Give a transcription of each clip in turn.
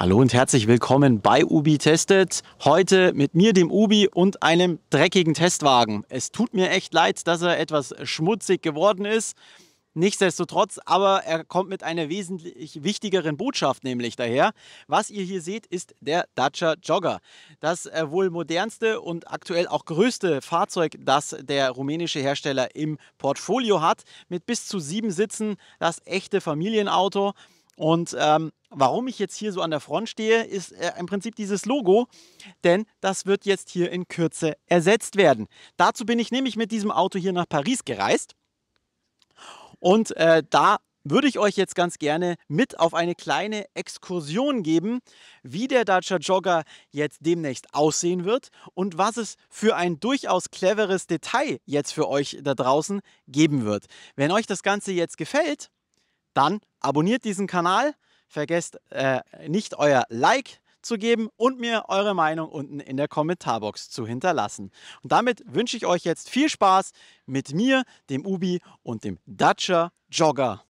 Hallo und herzlich willkommen bei Ubi Testet. Heute mit mir, dem Ubi und einem dreckigen Testwagen. Es tut mir echt leid, dass er etwas schmutzig geworden ist. Nichtsdestotrotz, aber er kommt mit einer wesentlich wichtigeren Botschaft nämlich daher. Was ihr hier seht, ist der Dacia Jogger. Das äh, wohl modernste und aktuell auch größte Fahrzeug, das der rumänische Hersteller im Portfolio hat. Mit bis zu sieben Sitzen, das echte Familienauto. Und ähm, warum ich jetzt hier so an der Front stehe, ist äh, im Prinzip dieses Logo, denn das wird jetzt hier in Kürze ersetzt werden. Dazu bin ich nämlich mit diesem Auto hier nach Paris gereist. Und äh, da würde ich euch jetzt ganz gerne mit auf eine kleine Exkursion geben, wie der Dacia Jogger jetzt demnächst aussehen wird und was es für ein durchaus cleveres Detail jetzt für euch da draußen geben wird. Wenn euch das Ganze jetzt gefällt, dann abonniert diesen Kanal, vergesst äh, nicht euer Like zu geben und mir eure Meinung unten in der Kommentarbox zu hinterlassen. Und damit wünsche ich euch jetzt viel Spaß mit mir, dem Ubi und dem Dacia Jogger.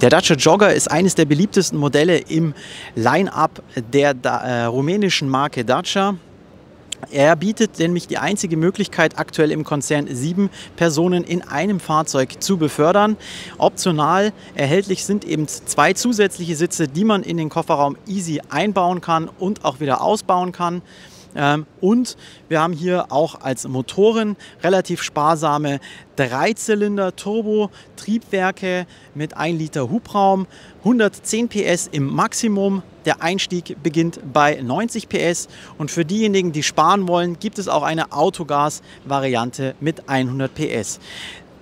Der Dacia Jogger ist eines der beliebtesten Modelle im Line-up der da, äh, rumänischen Marke Dacia. Er bietet nämlich die einzige Möglichkeit, aktuell im Konzern sieben Personen in einem Fahrzeug zu befördern. Optional erhältlich sind eben zwei zusätzliche Sitze, die man in den Kofferraum easy einbauen kann und auch wieder ausbauen kann. Ähm, und wir haben hier auch als Motoren relativ sparsame Dreizylinder Turbo-Triebwerke mit 1 Liter Hubraum, 110 PS im Maximum. Der Einstieg beginnt bei 90 PS und für diejenigen, die sparen wollen, gibt es auch eine Autogas-Variante mit 100 PS.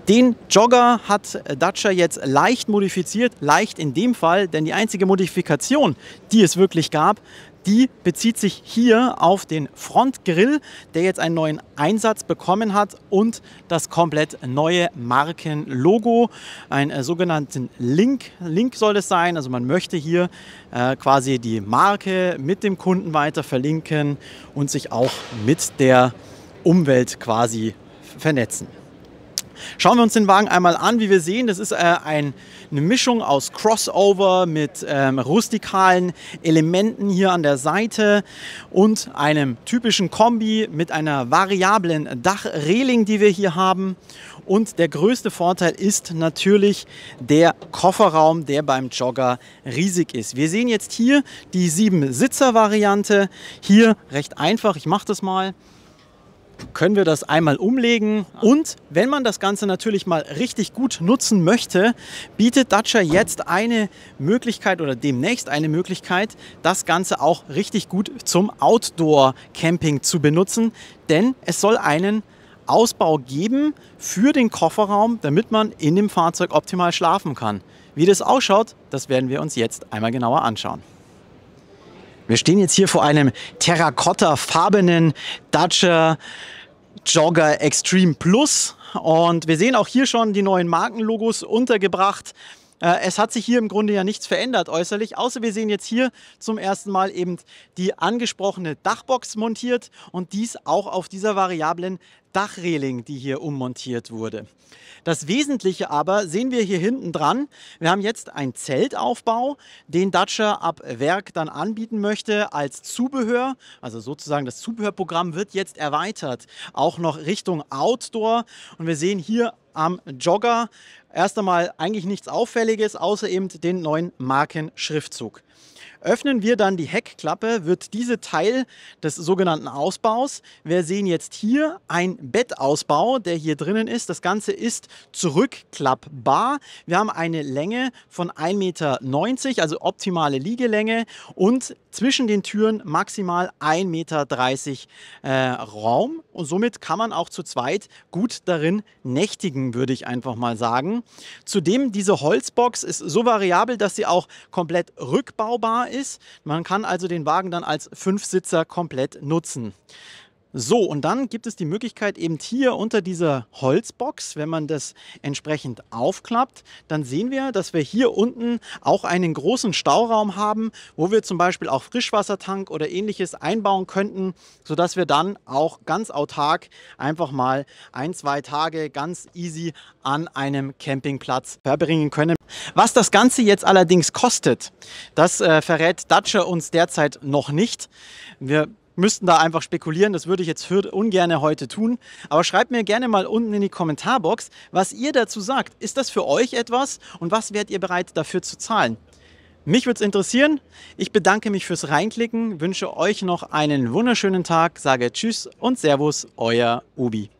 Den Jogger hat Dacia jetzt leicht modifiziert, leicht in dem Fall, denn die einzige Modifikation, die es wirklich gab, die bezieht sich hier auf den Frontgrill, der jetzt einen neuen Einsatz bekommen hat und das komplett neue Markenlogo, einen äh, sogenannten Link. Link soll es sein, also man möchte hier äh, quasi die Marke mit dem Kunden weiter verlinken und sich auch mit der Umwelt quasi vernetzen. Schauen wir uns den Wagen einmal an. Wie wir sehen, das ist äh, ein, eine Mischung aus Crossover mit ähm, rustikalen Elementen hier an der Seite und einem typischen Kombi mit einer variablen Dachreling, die wir hier haben. Und der größte Vorteil ist natürlich der Kofferraum, der beim Jogger riesig ist. Wir sehen jetzt hier die 7-Sitzer-Variante. Hier recht einfach, ich mache das mal können wir das einmal umlegen. Und wenn man das Ganze natürlich mal richtig gut nutzen möchte, bietet Dacia jetzt eine Möglichkeit oder demnächst eine Möglichkeit, das Ganze auch richtig gut zum Outdoor-Camping zu benutzen. Denn es soll einen Ausbau geben für den Kofferraum, damit man in dem Fahrzeug optimal schlafen kann. Wie das ausschaut, das werden wir uns jetzt einmal genauer anschauen. Wir stehen jetzt hier vor einem terrakottafarbenen Dacia Jogger Extreme Plus und wir sehen auch hier schon die neuen Markenlogos untergebracht. Äh, es hat sich hier im Grunde ja nichts verändert äußerlich, außer wir sehen jetzt hier zum ersten Mal eben die angesprochene Dachbox montiert und dies auch auf dieser variablen Dachreling, die hier ummontiert wurde. Das Wesentliche aber sehen wir hier hinten dran. Wir haben jetzt einen Zeltaufbau, den Dacia ab Werk dann anbieten möchte als Zubehör. Also sozusagen das Zubehörprogramm wird jetzt erweitert, auch noch Richtung Outdoor. Und wir sehen hier am Jogger. Erst einmal eigentlich nichts Auffälliges, außer eben den neuen Markenschriftzug. Öffnen wir dann die Heckklappe, wird diese Teil des sogenannten Ausbaus. Wir sehen jetzt hier ein Bettausbau, der hier drinnen ist. Das Ganze ist zurückklappbar. Wir haben eine Länge von 1,90 Meter, also optimale Liegelänge und zwischen den Türen maximal 1,30 Meter äh, Raum und somit kann man auch zu zweit gut darin nächtigen, würde ich einfach mal sagen. Zudem, diese Holzbox ist so variabel, dass sie auch komplett rückbaubar ist. Man kann also den Wagen dann als Fünfsitzer komplett nutzen. So, und dann gibt es die Möglichkeit, eben hier unter dieser Holzbox, wenn man das entsprechend aufklappt, dann sehen wir, dass wir hier unten auch einen großen Stauraum haben, wo wir zum Beispiel auch Frischwassertank oder ähnliches einbauen könnten, sodass wir dann auch ganz autark einfach mal ein, zwei Tage ganz easy an einem Campingplatz verbringen können. Was das Ganze jetzt allerdings kostet, das äh, verrät Dacia uns derzeit noch nicht. Wir müssten da einfach spekulieren. Das würde ich jetzt ungern heute tun. Aber schreibt mir gerne mal unten in die Kommentarbox, was ihr dazu sagt. Ist das für euch etwas und was wärt ihr bereit dafür zu zahlen? Mich würde es interessieren. Ich bedanke mich fürs Reinklicken, wünsche euch noch einen wunderschönen Tag, sage Tschüss und Servus, euer Ubi.